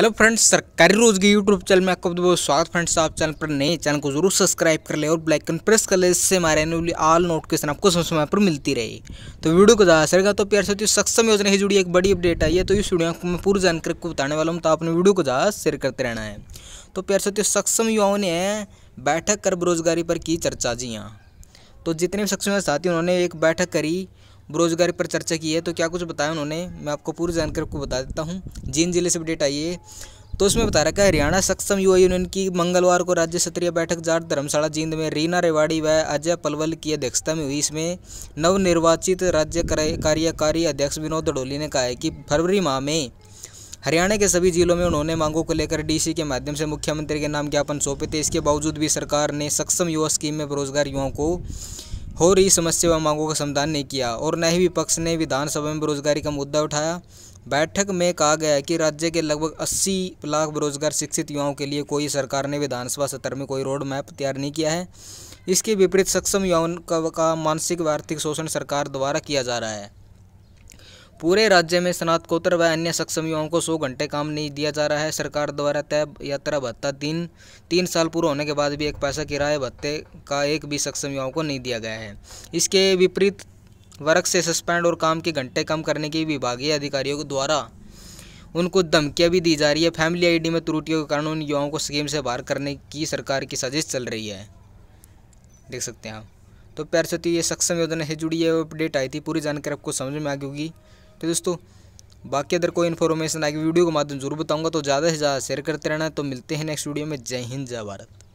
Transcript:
Hello friends सरकारी रोज के YouTube channel में आपका बहुत स्वागत फ्रेंड्स आप चैनल पर नए चैनल को जरूर सब्सक्राइब कर ले और ब्लैकन प्रेस कर ले इससे हमारे ऑल नोटिफिकेशन आपको समय समय पर मिलती रही तो वीडियो को ज़्यादा सरेगा तो प्यार साथियों तो सक्षम योजना से जुड़ी एक बड़ी अपडेट आई है तो इस वीडियो मैं पूरी जानकारी को बताने वाला हूँ तो आपने वीडियो को ज़्यादा शेयर करते रहना है तो प्यार साथियों तो सक्षम युवाओं ने बैठक कर बेरोजगारी पर की चर्चा जी हाँ। तो जितने भी सक्षम साथी उन्होंने एक बैठक करी बेरोजगारी पर चर्चा की है तो क्या कुछ बताया उन्होंने मैं आपको पूरी जानकारी आपको बता देता हूँ जींद जिले से अपडेट आई है तो उसमें बता रखा है हरियाणा सक्षम युवा यूनियन की मंगलवार को राज्य स्तरीय बैठक जाट धर्मशाला जींद में रीना रेवाड़ी व अजय पलवल की अध्यक्षता में हुई इसमें नवनिर्वाचित राज्य कार्यकारी अध्यक्ष विनोद डोली ने कहा है कि फरवरी माह में हरियाणा के सभी जिलों में उन्होंने मांगों को लेकर डीसी के माध्यम से मुख्यमंत्री के नाम ज्ञापन सौंपे थे इसके बावजूद भी सरकार ने सक्षम युवा स्कीम में बेरोजगार युवाओं को हो रही समस्या व मांगों का समाधान नहीं किया और न ही विपक्ष ने विधानसभा में बेरोजगारी का मुद्दा उठाया बैठक में कहा गया कि राज्य के लगभग 80 लाख बेरोजगार शिक्षित युवाओं के लिए कोई सरकार ने विधानसभा सत्र में कोई रोड मैप तैयार नहीं किया है इसके विपरीत सक्षम युवाओं का, का मानसिक व आर्थिक शोषण सरकार द्वारा किया जा रहा है पूरे राज्य में स्नातकोत्तर व अन्य सक्षम युवाओं को सौ घंटे काम नहीं दिया जा रहा है सरकार द्वारा तय यात्रा भत्ता तीन तीन साल पूरा होने के बाद भी एक पैसा किराए भत्ते का एक भी सक्षम युवाओं को नहीं दिया गया है इसके विपरीत वर्क से सस्पेंड और काम के घंटे कम करने की विभागीय अधिकारियों द्वारा उनको धमकियाँ भी दी जा रही है फैमिली आईडी में त्रुटियों के कारण उन युवाओं को स्कीम से बाहर करने की सरकार की साजिश चल रही है देख सकते हैं आप तो प्यार सती ये सक्षम योजना से जुड़ी है अपडेट आई थी पूरी जानकारी आपको समझ में आ गई होगी तो दोस्तों बाकी अगर कोई इन्फॉर्मेशन आएगी वीडियो के माध्यम जरूर बताऊंगा तो ज़्यादा से ज़्यादा शेयर करते रहना तो मिलते हैं नेक्स्ट वीडियो में जय हिंद जय भारत